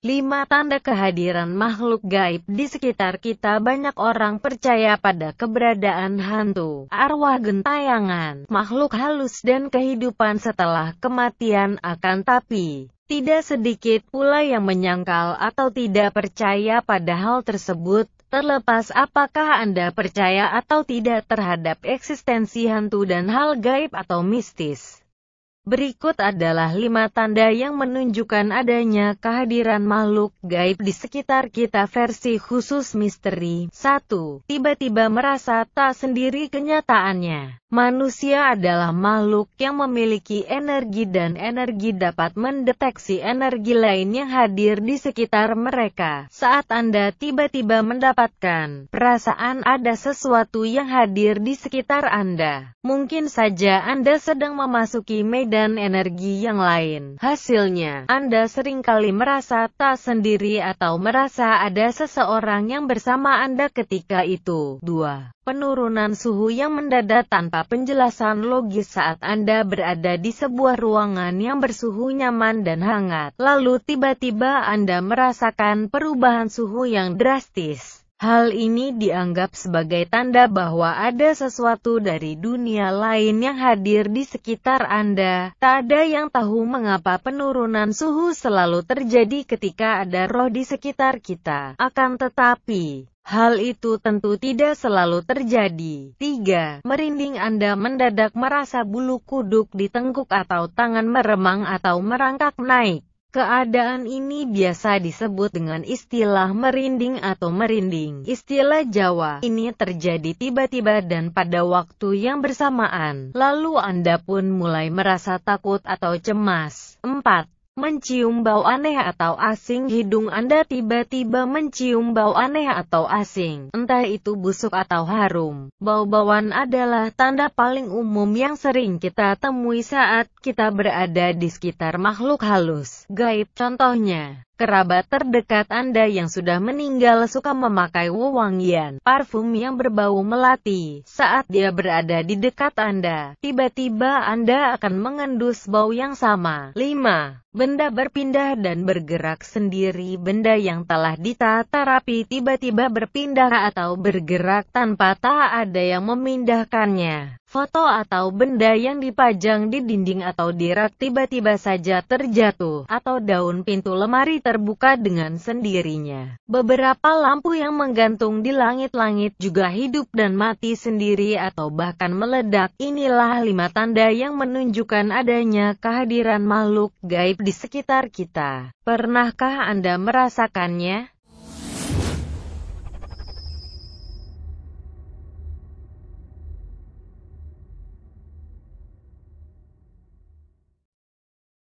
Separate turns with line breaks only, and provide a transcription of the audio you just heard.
5. Tanda kehadiran makhluk gaib di sekitar kita Banyak orang percaya pada keberadaan hantu, arwah gentayangan, makhluk halus dan kehidupan setelah kematian akan tapi tidak sedikit pula yang menyangkal atau tidak percaya pada hal tersebut terlepas apakah Anda percaya atau tidak terhadap eksistensi hantu dan hal gaib atau mistis. Berikut adalah lima tanda yang menunjukkan adanya kehadiran makhluk gaib di sekitar kita versi khusus misteri. 1. Tiba-tiba merasa tak sendiri kenyataannya. Manusia adalah makhluk yang memiliki energi dan energi dapat mendeteksi energi lain yang hadir di sekitar mereka. Saat Anda tiba-tiba mendapatkan perasaan ada sesuatu yang hadir di sekitar Anda, mungkin saja Anda sedang memasuki medan energi yang lain. Hasilnya, Anda seringkali merasa tak sendiri atau merasa ada seseorang yang bersama Anda ketika itu. 2 penurunan suhu yang mendadak tanpa penjelasan logis saat Anda berada di sebuah ruangan yang bersuhu nyaman dan hangat. Lalu tiba-tiba Anda merasakan perubahan suhu yang drastis. Hal ini dianggap sebagai tanda bahwa ada sesuatu dari dunia lain yang hadir di sekitar Anda. Tak ada yang tahu mengapa penurunan suhu selalu terjadi ketika ada roh di sekitar kita. Akan tetapi, hal itu tentu tidak selalu terjadi. 3. Merinding Anda mendadak merasa bulu kuduk di tengkuk atau tangan meremang atau merangkak naik. Keadaan ini biasa disebut dengan istilah merinding atau merinding. Istilah Jawa ini terjadi tiba-tiba dan pada waktu yang bersamaan. Lalu Anda pun mulai merasa takut atau cemas. 4 mencium bau aneh atau asing hidung Anda tiba-tiba mencium bau aneh atau asing, entah itu busuk atau harum. Bau-bauan adalah tanda paling umum yang sering kita temui saat kita berada di sekitar makhluk halus, gaib contohnya. Kerabat terdekat Anda yang sudah meninggal suka memakai wewangian, parfum yang berbau melati. Saat dia berada di dekat Anda, tiba-tiba Anda akan mengendus bau yang sama. 5. Benda berpindah dan bergerak sendiri Benda yang telah ditata rapi tiba-tiba berpindah atau bergerak tanpa tak ada yang memindahkannya. Foto atau benda yang dipajang di dinding atau di rak tiba-tiba saja terjatuh, atau daun pintu lemari terjatuh terbuka dengan sendirinya. Beberapa lampu yang menggantung di langit-langit juga hidup dan mati sendiri atau bahkan meledak. Inilah lima tanda yang menunjukkan adanya kehadiran makhluk gaib di sekitar kita. Pernahkah Anda merasakannya?